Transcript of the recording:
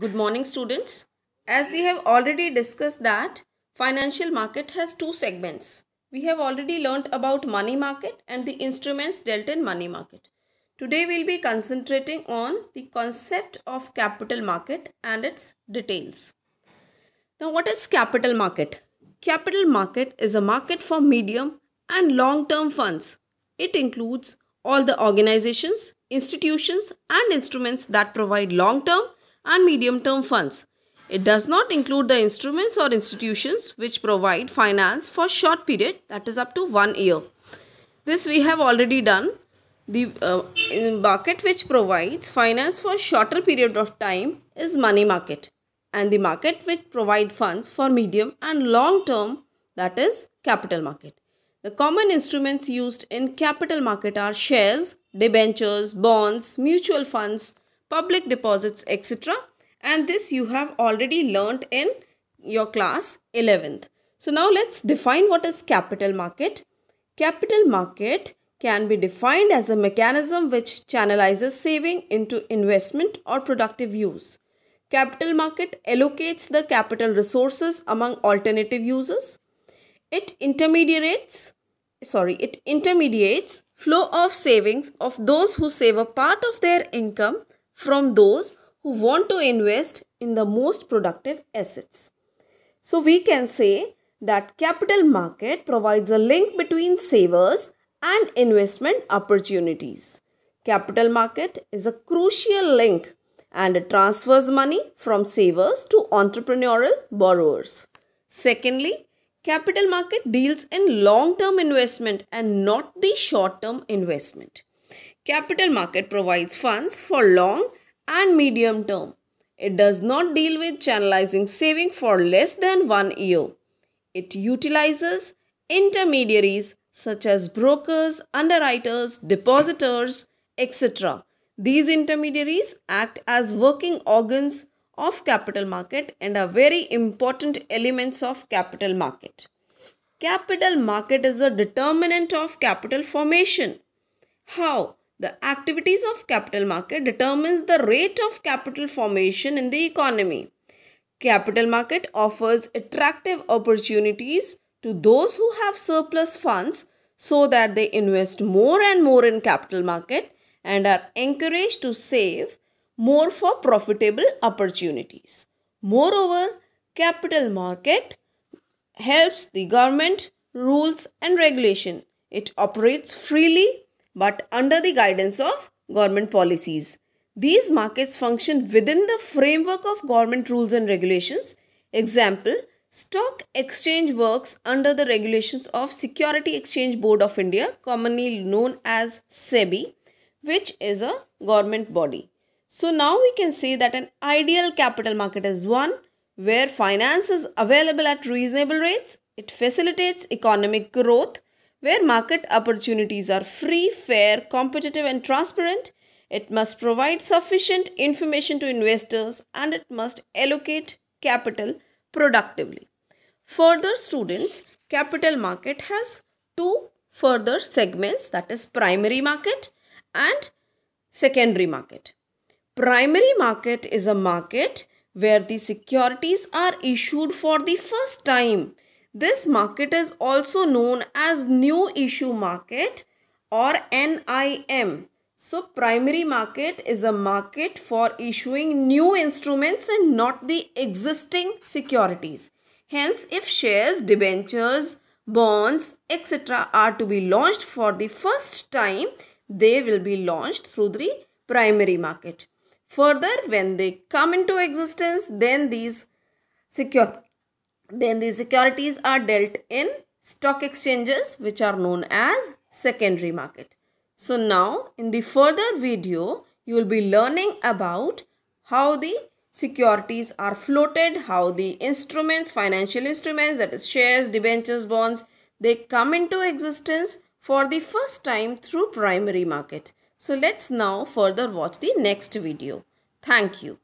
Good morning students. As we have already discussed that financial market has two segments. We have already learnt about money market and the instruments dealt in money market. Today we will be concentrating on the concept of capital market and its details. Now what is capital market? Capital market is a market for medium and long-term funds. It includes all the organizations, institutions and instruments that provide long-term and medium-term funds. It does not include the instruments or institutions which provide finance for short period that is up to one year. This we have already done. The uh, market which provides finance for shorter period of time is money market and the market which provide funds for medium and long term that is capital market. The common instruments used in capital market are shares, debentures, bonds, mutual funds, public deposits, etc. And this you have already learnt in your class 11th. So now let's define what is capital market. Capital market can be defined as a mechanism which channelizes saving into investment or productive use. Capital market allocates the capital resources among alternative uses. It intermediates, sorry, it intermediates flow of savings of those who save a part of their income from those who want to invest in the most productive assets. So we can say that capital market provides a link between savers and investment opportunities. Capital market is a crucial link and it transfers money from savers to entrepreneurial borrowers. Secondly, capital market deals in long-term investment and not the short-term investment. Capital market provides funds for long and medium term. It does not deal with channelizing saving for less than one year. It utilizes intermediaries such as brokers, underwriters, depositors, etc. These intermediaries act as working organs of capital market and are very important elements of capital market. Capital market is a determinant of capital formation. How? The activities of capital market determines the rate of capital formation in the economy. Capital market offers attractive opportunities to those who have surplus funds so that they invest more and more in capital market and are encouraged to save more for profitable opportunities. Moreover, capital market helps the government rules and regulation. It operates freely but under the guidance of government policies. These markets function within the framework of government rules and regulations. Example, stock exchange works under the regulations of Security Exchange Board of India, commonly known as SEBI, which is a government body. So now we can say that an ideal capital market is one where finance is available at reasonable rates, it facilitates economic growth, where market opportunities are free, fair, competitive and transparent. It must provide sufficient information to investors and it must allocate capital productively. Further students, capital market has two further segments that is primary market and secondary market. Primary market is a market where the securities are issued for the first time this market is also known as new issue market or NIM. So primary market is a market for issuing new instruments and not the existing securities. Hence, if shares, debentures, bonds, etc. are to be launched for the first time, they will be launched through the primary market. Further, when they come into existence, then these secure then the securities are dealt in stock exchanges which are known as secondary market. So now in the further video you will be learning about how the securities are floated, how the instruments, financial instruments that is shares, debentures, bonds, they come into existence for the first time through primary market. So let's now further watch the next video. Thank you.